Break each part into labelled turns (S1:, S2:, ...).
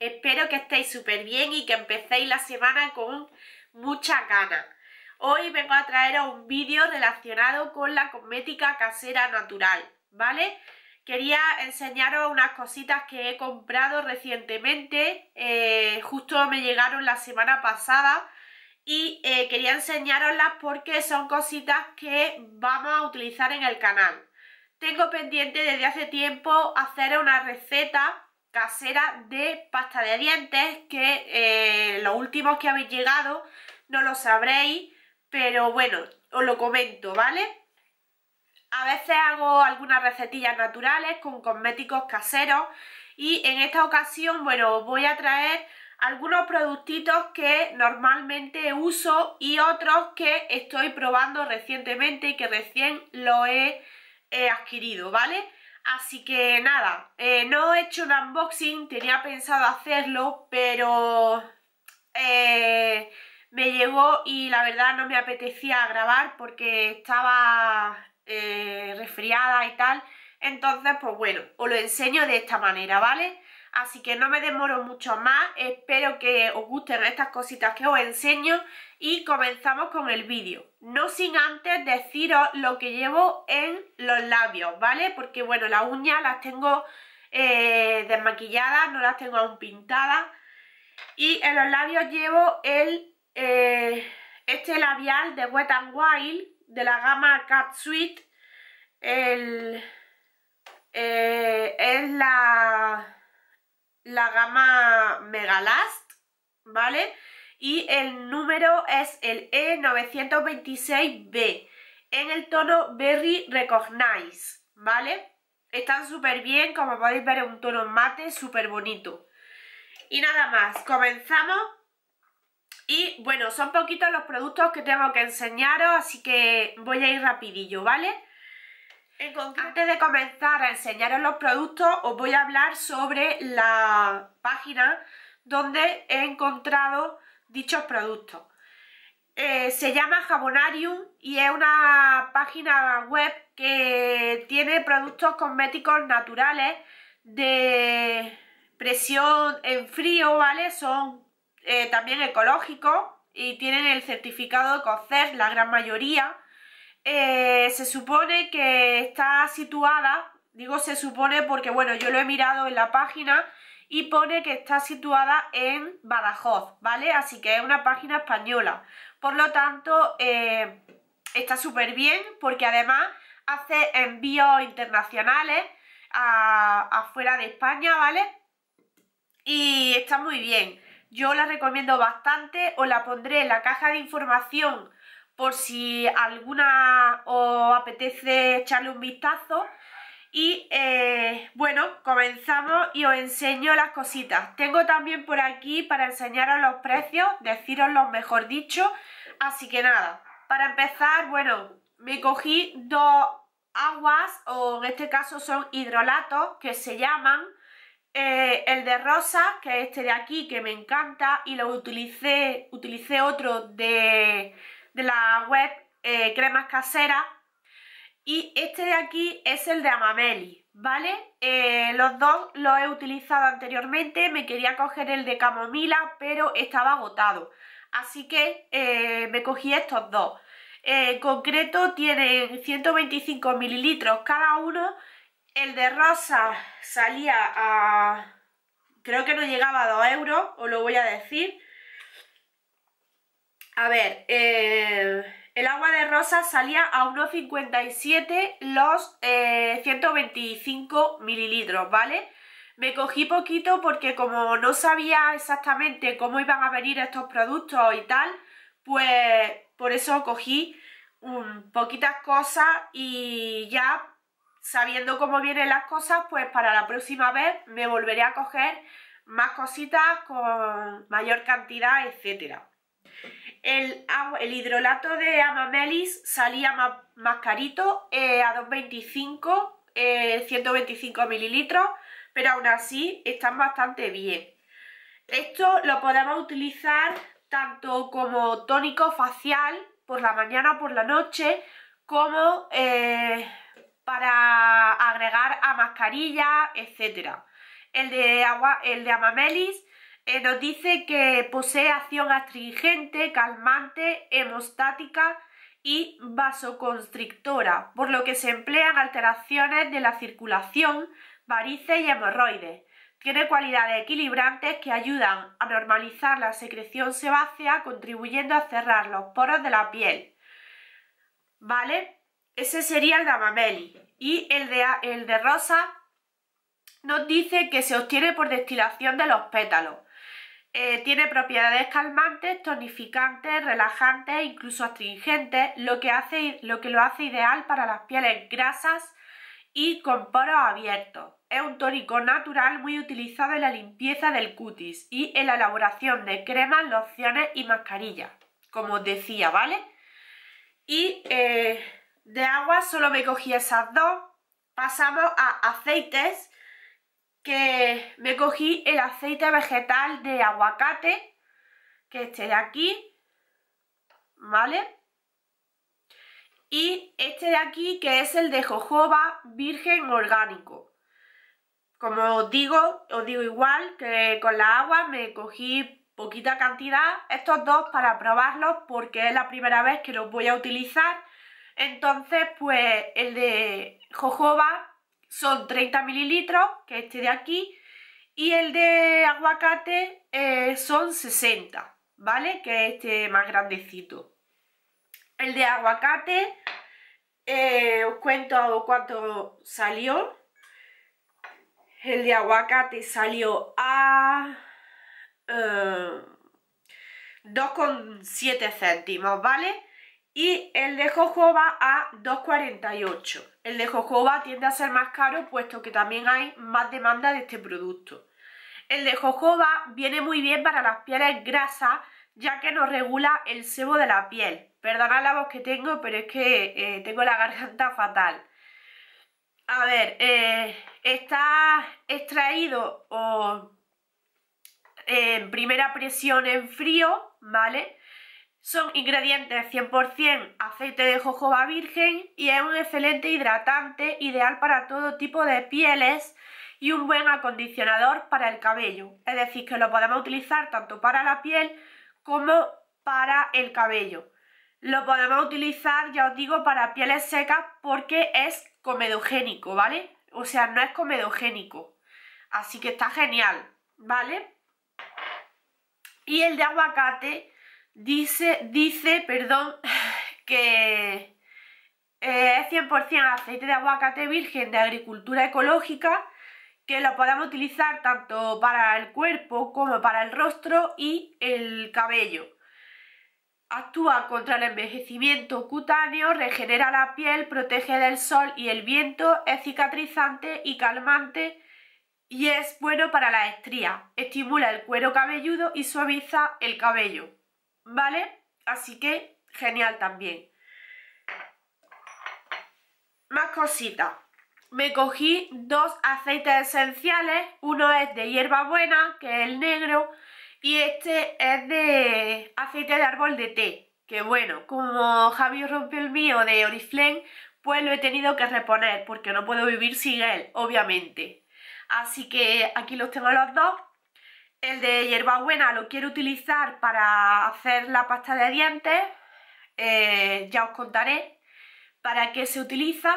S1: Espero que estéis súper bien y que empecéis la semana con mucha gana. Hoy vengo a traeros un vídeo relacionado con la cosmética casera natural, ¿vale? Quería enseñaros unas cositas que he comprado recientemente, eh, justo me llegaron la semana pasada y eh, quería enseñaroslas porque son cositas que vamos a utilizar en el canal. Tengo pendiente desde hace tiempo hacer una receta casera de pasta de dientes que eh, los últimos que habéis llegado no lo sabréis, pero bueno, os lo comento, ¿vale? A veces hago algunas recetillas naturales con cosméticos caseros y en esta ocasión, bueno, os voy a traer algunos productitos que normalmente uso y otros que estoy probando recientemente y que recién lo he adquirido, ¿vale? Así que nada, eh, no he hecho un unboxing, tenía pensado hacerlo, pero eh, me llegó y la verdad no me apetecía grabar porque estaba eh, resfriada y tal. Entonces, pues bueno, os lo enseño de esta manera, ¿vale? Así que no me demoro mucho más, espero que os gusten estas cositas que os enseño y comenzamos con el vídeo no sin antes deciros lo que llevo en los labios, ¿vale? Porque bueno, las uñas las tengo eh, desmaquilladas, no las tengo aún pintadas. Y en los labios llevo el, eh, este labial de Wet n Wild, de la gama Cat Sweet. El, eh, es la, la gama Megalast, ¿vale? vale y el número es el E926B en el tono Berry Recognize, ¿vale? Están súper bien, como podéis ver es un tono mate súper bonito. Y nada más, comenzamos. Y bueno, son poquitos los productos que tengo que enseñaros, así que voy a ir rapidillo, ¿vale? En Antes de comenzar a enseñaros los productos, os voy a hablar sobre la página donde he encontrado dichos productos. Eh, se llama Jabonarium y es una página web que tiene productos cosméticos naturales de presión en frío, ¿vale? Son eh, también ecológicos y tienen el certificado de COCER, la gran mayoría. Eh, se supone que está situada, digo se supone porque bueno, yo lo he mirado en la página y pone que está situada en Badajoz, ¿vale? Así que es una página española. Por lo tanto, eh, está súper bien porque además hace envíos internacionales afuera de España, ¿vale? Y está muy bien. Yo la recomiendo bastante, os la pondré en la caja de información por si alguna os apetece echarle un vistazo. Y eh, bueno, comenzamos y os enseño las cositas. Tengo también por aquí para enseñaros los precios, deciros los mejor dicho. Así que nada, para empezar, bueno, me cogí dos aguas, o en este caso son hidrolatos, que se llaman. Eh, el de rosa, que es este de aquí, que me encanta, y lo utilicé, utilicé otro de, la web eh, Cremas Caseras, y este de aquí es el de Amameli, ¿vale? Eh, los dos los he utilizado anteriormente, me quería coger el de camomila, pero estaba agotado. Así que eh, me cogí estos dos. Eh, en concreto tienen 125 mililitros cada uno. El de rosa salía a... creo que no llegaba a 2 euros, os lo voy a decir. A ver, el agua de rosa salía a 1,57 los 125 eh, mililitros, ¿vale? Me cogí poquito porque como no sabía exactamente cómo iban a venir estos productos y tal, pues por eso cogí un poquitas cosas y ya sabiendo cómo vienen las cosas, pues para la próxima vez me volveré a coger más cositas con mayor cantidad, etcétera. El, hidrolato de Amamelis salía más, carito, eh, a 2,25, 125 eh, mililitros, pero aún así están bastante bien. Esto lo podemos utilizar tanto como tónico facial por la mañana o por la noche, como eh, para agregar a mascarilla, etc. El de, agua, el de Amamelis eh, nos dice que posee acción astringente, calmante, hemostática y vasoconstrictora, por lo que se emplean alteraciones de la circulación, varices y hemorroides. Tiene cualidades equilibrantes que ayudan a normalizar la secreción sebácea, contribuyendo a cerrar los poros de la piel. ¿Vale? Ese sería el de Amameli. Y el de, el de Rosa nos dice que se obtiene por destilación de los pétalos. Eh, tiene propiedades calmantes, tonificantes, relajantes, e incluso astringentes, lo que, lo que lo hace ideal para las pieles grasas y con poros abiertos. Es un tónico natural muy utilizado en la limpieza del cutis y en la elaboración de cremas, lociones y mascarillas, como os decía, ¿vale? Y eh, de agua solo me cogí esas dos. Pasamos a aceites que me cogí el aceite vegetal de aguacate, que este de aquí, ¿vale? Y este de aquí, que es el de jojoba virgen orgánico. Como os digo, os digo igual que con la agua me cogí poquita cantidad estos dos para probarlos porque es la primera vez que los voy a utilizar. Entonces, pues el de jojoba son 30 mililitros, que este de aquí, y el de aguacate eh, son 60, ¿vale? Que es este más grandecito. El de aguacate, eh, os cuento cuánto salió. El de aguacate salió a 2,7 eh, céntimos, ¿vale? y el de jojoba a 2,48. El de jojoba tiende a ser más caro puesto que también hay más demanda de este producto. El de jojoba viene muy bien para las pieles grasas ya que nos regula el sebo de la piel. Perdonad la voz que tengo, pero es que eh, tengo la garganta fatal. A ver, eh, está extraído o eh, en primera presión en frío, ¿vale? Son ingredientes 100% aceite de jojoba virgen y es un excelente hidratante ideal para todo tipo de pieles y un buen acondicionador para el cabello. Es decir, que lo podemos utilizar tanto para la piel como para el cabello. Lo podemos utilizar, ya os digo, para pieles secas porque es comedogénico, ¿vale? O sea, no es comedogénico. Así que está genial, ¿vale? Y el de aguacate Dice, dice perdón, que eh, es 100% aceite de aguacate virgen de agricultura ecológica que lo podemos utilizar tanto para el cuerpo como para el rostro y el cabello. Actúa contra el envejecimiento cutáneo, regenera la piel, protege del sol y el viento, es cicatrizante y calmante y es bueno para la estría. Estimula el cuero cabelludo y suaviza el cabello. ¿vale? Así que genial también. Más cositas. Me cogí dos aceites esenciales. Uno es de hierbabuena, que es el negro, y este es de aceite de árbol de té. Que bueno, como Javi rompió el mío de Oriflame, pues lo he tenido que reponer, porque no puedo vivir sin él, obviamente. Así que aquí los tengo los dos el de hierbabuena lo quiero utilizar para hacer la pasta de dientes, eh, ya os contaré para qué se utiliza.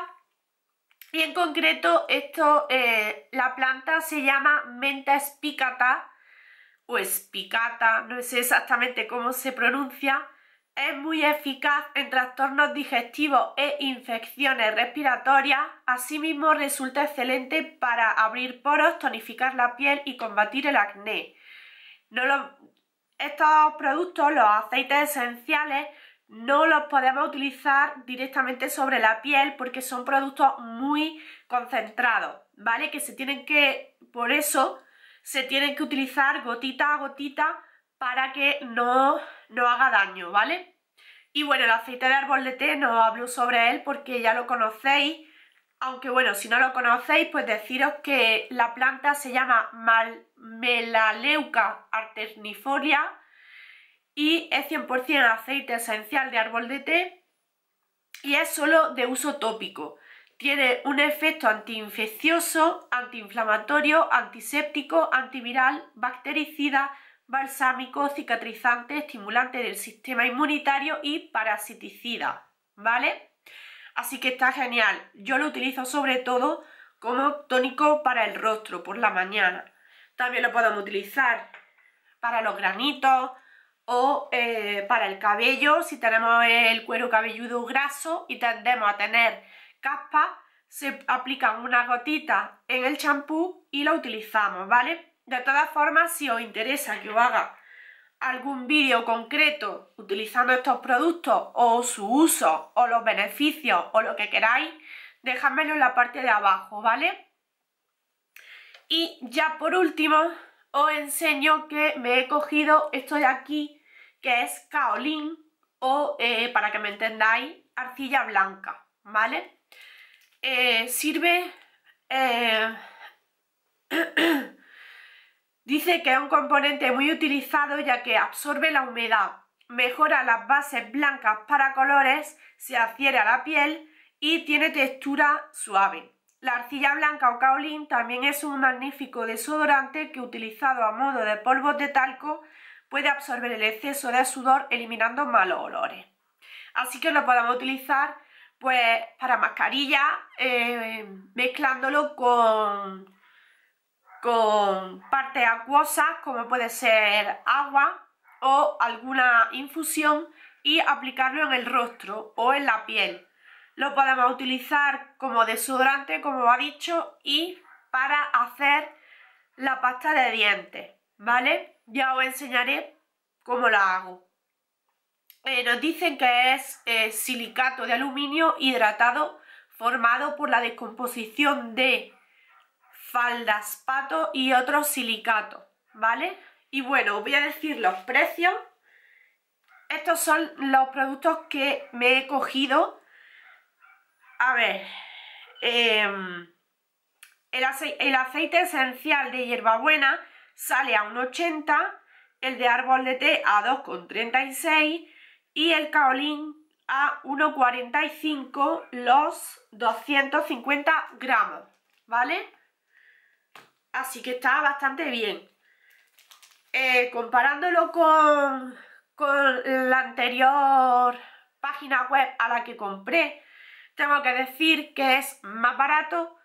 S1: Y en concreto, esto, eh, la planta se llama menta espicata o espicata, no sé exactamente cómo se pronuncia, es muy eficaz en trastornos digestivos e infecciones respiratorias. Asimismo, resulta excelente para abrir poros, tonificar la piel y combatir el acné. No Estos productos, los aceites esenciales, no los podemos utilizar directamente sobre la piel porque son productos muy concentrados, ¿vale? Que se tienen que, por eso, se tienen que utilizar gotita a gotita para que no no haga daño, ¿vale? Y bueno, el aceite de árbol de té no hablo sobre él porque ya lo conocéis, aunque bueno, si no lo conocéis, pues deciros que la planta se llama Melaleuca arternifolia y es 100% aceite esencial de árbol de té y es solo de uso tópico. Tiene un efecto antiinfeccioso, antiinflamatorio, antiséptico, antiviral, bactericida, balsámico, cicatrizante, estimulante del sistema inmunitario y parasiticida, ¿vale? Así que está genial. Yo lo utilizo sobre todo como tónico para el rostro por la mañana. También lo podemos utilizar para los granitos o eh, para el cabello. Si tenemos el cuero cabelludo graso y tendemos a tener caspa, se aplican una gotita en el champú y lo utilizamos, ¿vale? De todas formas, si os interesa que os haga algún vídeo concreto utilizando estos productos o su uso o los beneficios o lo que queráis, dejadmelo en la parte de abajo, ¿vale? Y ya por último, os enseño que me he cogido esto de aquí, que es kaolin o, eh, para que me entendáis, arcilla blanca, ¿vale? Eh, sirve... Eh, Dice que es un componente muy utilizado ya que absorbe la humedad, mejora las bases blancas para colores, se adhiere a la piel y tiene textura suave. La arcilla blanca o kaolin también es un magnífico desodorante que utilizado a modo de polvos de talco puede absorber el exceso de sudor eliminando malos olores. Así que lo podemos utilizar pues para mascarilla eh, mezclándolo con con partes acuosas como puede ser agua o alguna infusión y aplicarlo en el rostro o en la piel. Lo podemos utilizar como desodorante, como ha dicho, y para hacer la pasta de dientes, ¿vale? Ya os enseñaré cómo la hago. Eh, nos dicen que es eh, silicato de aluminio hidratado formado por la descomposición de faldas, pato y otro silicato, ¿vale? Y bueno, voy a decir los precios. Estos son los productos que me he cogido. A ver, em, el, el aceite esencial de hierbabuena sale a 1,80, el de árbol de té a 2,36 y el caolín a 1,45 los 250 gramos, ¿vale? Así que está bastante bien. Eh, comparándolo con, la anterior página web a la que compré, tengo que decir que es más barato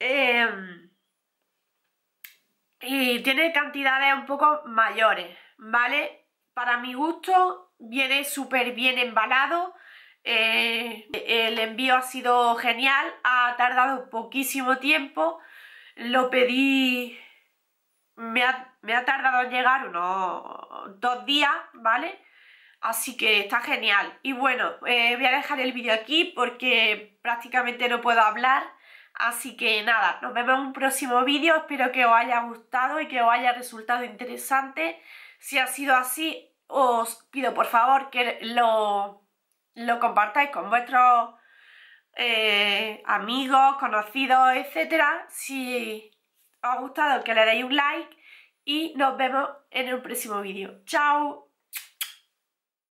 S1: em, y tiene cantidades un poco mayores, ¿vale? Para mi gusto viene súper bien embalado, eh, el envío ha sido genial, ha tardado poquísimo tiempo lo pedí... Me ha, tardado en llegar unos dos días, ¿vale? Así que está genial. Y bueno, eh, voy a dejar el vídeo aquí porque prácticamente no puedo hablar. Así que nada, nos vemos en un próximo vídeo. Espero que os haya gustado y que os haya resultado interesante. Si ha sido así, os pido por favor que lo, lo compartáis con vuestros eh, amigos, conocidos, etcétera. Si os ha gustado, que le deis un like y nos vemos en el próximo vídeo. ¡Chao!